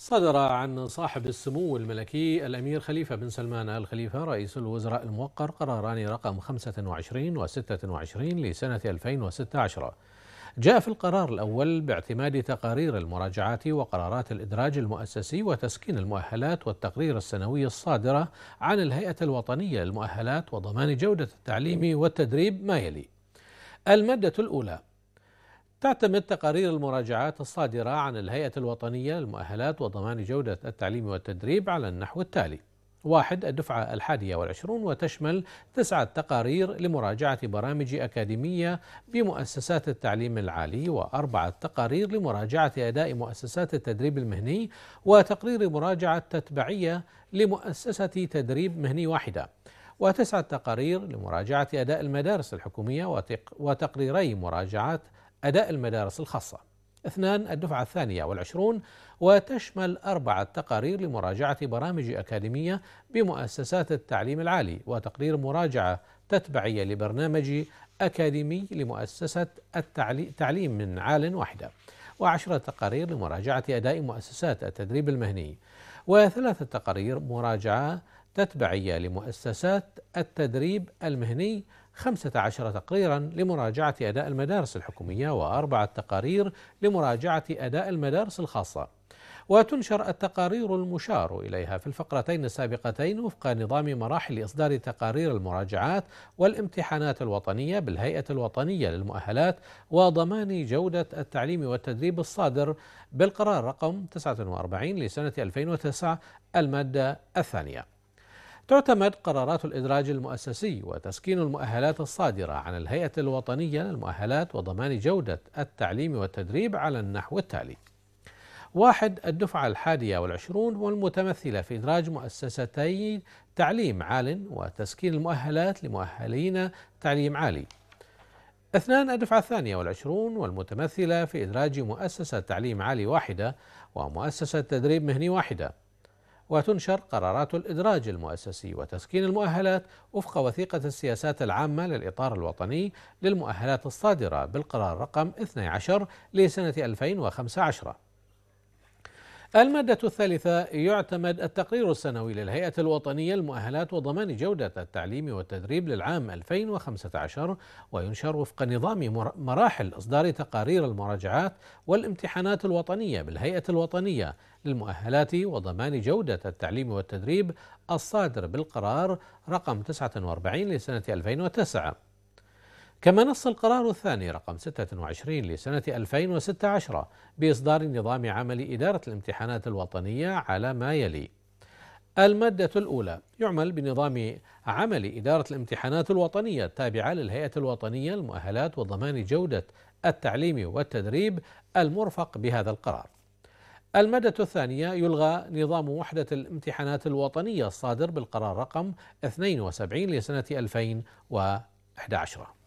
صدر عن صاحب السمو الملكي الأمير خليفة بن سلمان آل خليفة رئيس الوزراء الموقر قراران رقم 25 و 26 لسنة 2016 جاء في القرار الأول باعتماد تقارير المراجعات وقرارات الإدراج المؤسسي وتسكين المؤهلات والتقرير السنوي الصادرة عن الهيئة الوطنية للمؤهلات وضمان جودة التعليم والتدريب ما يلي المادة الأولى تعتمد تقارير المراجعات الصادرة عن الهيئة الوطنية للمؤهلات وضمان جودة التعليم والتدريب على النحو التالي واحد الدفعة الحادية والعشرون وتشمل تسعة تقارير لمراجعة برامج أكاديمية بمؤسسات التعليم العالي وأربعة تقارير لمراجعة أداء مؤسسات التدريب المهني وتقرير مراجعة تتبعية لمؤسسة تدريب مهني واحدة وتسعة تقارير لمراجعة أداء المدارس الحكومية وتقريري مراجعات أداء المدارس الخاصة اثنان الدفعة الثانية والعشرون وتشمل أربعة تقارير لمراجعة برامج أكاديمية بمؤسسات التعليم العالي وتقرير مراجعة تتبعية لبرنامج أكاديمي لمؤسسة التعليم من عال واحدة وعشرة تقارير لمراجعة أداء مؤسسات التدريب المهني وثلاثة تقارير مراجعة تتبعية لمؤسسات التدريب المهني 15 تقريرا لمراجعة أداء المدارس الحكومية وأربعة تقارير لمراجعة أداء المدارس الخاصة وتنشر التقارير المشار إليها في الفقرتين السابقتين وفق نظام مراحل إصدار تقارير المراجعات والامتحانات الوطنية بالهيئة الوطنية للمؤهلات وضمان جودة التعليم والتدريب الصادر بالقرار رقم 49 لسنة 2009 المادة الثانية تعتمد قرارات الإدراج المؤسسي وتسكين المؤهلات الصادرة عن الهيئة الوطنية للمؤهلات وضمان جودة التعليم والتدريب على النحو التالي واحد الدفعة الحادية والعشرون والمتمثلة في إدراج مؤسستي تعليم عال وتسكين المؤهلات لمؤهلين تعليم عالي اثنان الدفعة الثانية والعشرون والمتمثلة في إدراج مؤسسة تعليم عالي واحدة ومؤسسة تدريب مهني واحدة وتنشر قرارات الإدراج المؤسسي وتسكين المؤهلات وفق وثيقة السياسات العامة للإطار الوطني للمؤهلات الصادرة بالقرار رقم 12 لسنة 2015 المادة الثالثة يعتمد التقرير السنوي للهيئة الوطنية للمؤهلات وضمان جودة التعليم والتدريب للعام 2015 وينشر وفق نظام مراحل إصدار تقارير المراجعات والامتحانات الوطنية بالهيئة الوطنية للمؤهلات وضمان جودة التعليم والتدريب الصادر بالقرار رقم 49 لسنة 2009 كما نص القرار الثاني رقم 26 لسنة 2016 بإصدار نظام عمل إدارة الامتحانات الوطنية على ما يلي: المادة الأولى يعمل بنظام عمل إدارة الامتحانات الوطنية التابعة للهيئة الوطنية للمؤهلات وضمان جودة التعليم والتدريب المرفق بهذا القرار. المادة الثانية يلغى نظام وحدة الامتحانات الوطنية الصادر بالقرار رقم 72 لسنة 2011.